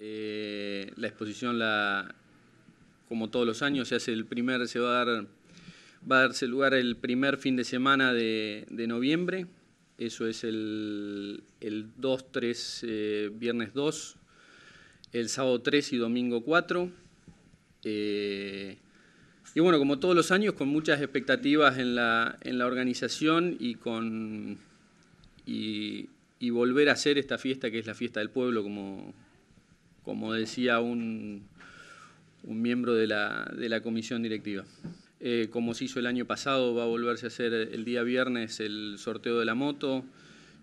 Eh, la exposición, la, como todos los años, se el primer, se va a va a darse lugar el primer fin de semana de, noviembre. Eso es el, el 2, 3, eh, viernes 2, el sábado 3 y domingo 4. Eh, y bueno, como todos los años, con muchas expectativas en la, en la organización y con y volver a hacer esta fiesta que es la fiesta del pueblo, como, como decía un, miembro de la, comisión directiva. Eh, como se hizo el año pasado, va a volverse a hacer el día viernes el sorteo de la moto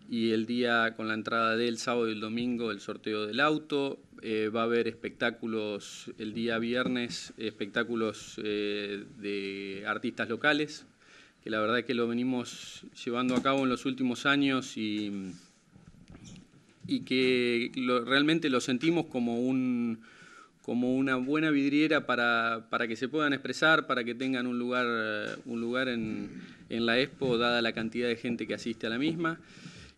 y el día con la entrada del sábado y el domingo el sorteo del auto. Eh, va a haber espectáculos el día viernes, espectáculos eh, de artistas locales, que la verdad que lo venimos llevando a cabo en los últimos años y y que realmente lo sentimos como, un, como una buena vidriera para, que se puedan expresar, para que tengan un lugar, un lugar en, la expo, dada la cantidad de gente que asiste a la misma.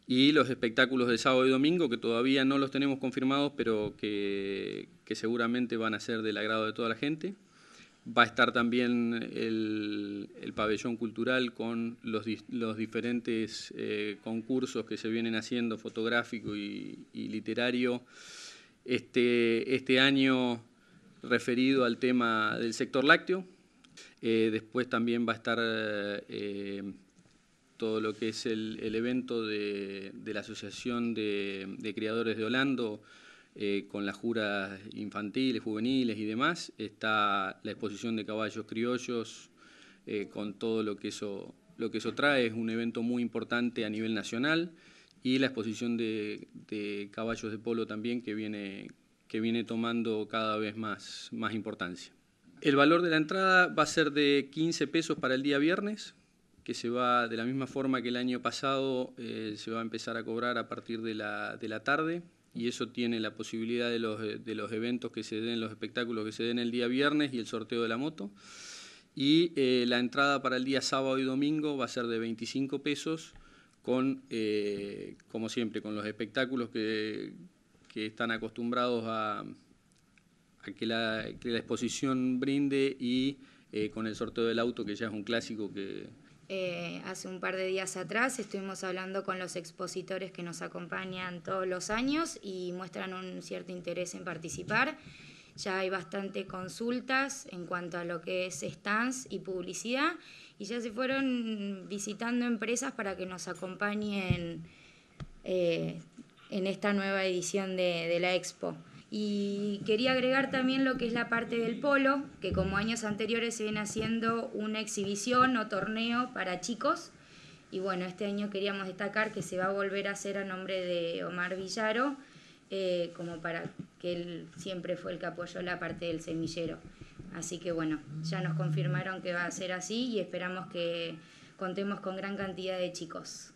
Y los espectáculos de sábado y domingo, que todavía no los tenemos confirmados, pero que seguramente van a ser del agrado de toda la gente. Va a estar también el, pabellón cultural con los, diferentes eh, concursos que se vienen haciendo, fotográfico y, literario. Este, este, año referido al tema del sector lácteo. Eh, después también va a estar eh, todo lo que es el, evento de, la Asociación de, de Criadores de Holando, eh, con las juras infantiles, juveniles y demás, está la exposición de caballos criollos eh, con todo lo que, eso, lo que eso trae, es un evento muy importante a nivel nacional y la exposición de, caballos de polo también que viene, tomando cada vez más, importancia. El valor de la entrada va a ser de 15 pesos para el día viernes, que se va de la misma forma que el año pasado, eh, se va a empezar a cobrar a partir de la tarde, y eso tiene la posibilidad de los, eventos que se den, los espectáculos que se den el día viernes y el sorteo de la moto. Y eh, la entrada para el día sábado y domingo va a ser de 25 pesos, con, eh, como siempre, con los espectáculos que, están acostumbrados a, que, la, exposición brinde y eh, con el sorteo del auto, que ya es un clásico que, eh, hace un par de días atrás estuvimos hablando con los expositores que nos acompañan todos los años y muestran un cierto interés en participar. Ya hay bastante consultas en cuanto a lo que es stands y publicidad y ya se fueron visitando empresas para que nos acompañen eh, en esta nueva edición de la expo. Y quería agregar también lo que es la parte del polo, que como años anteriores se viene haciendo una exhibición o torneo para chicos. Y bueno, este año queríamos destacar que se va a volver a hacer a nombre de Omar Villaro, eh, como para que él siempre fue el que apoyó la parte del semillero. Así que bueno, ya nos confirmaron que va a ser así y esperamos que contemos con gran cantidad de chicos.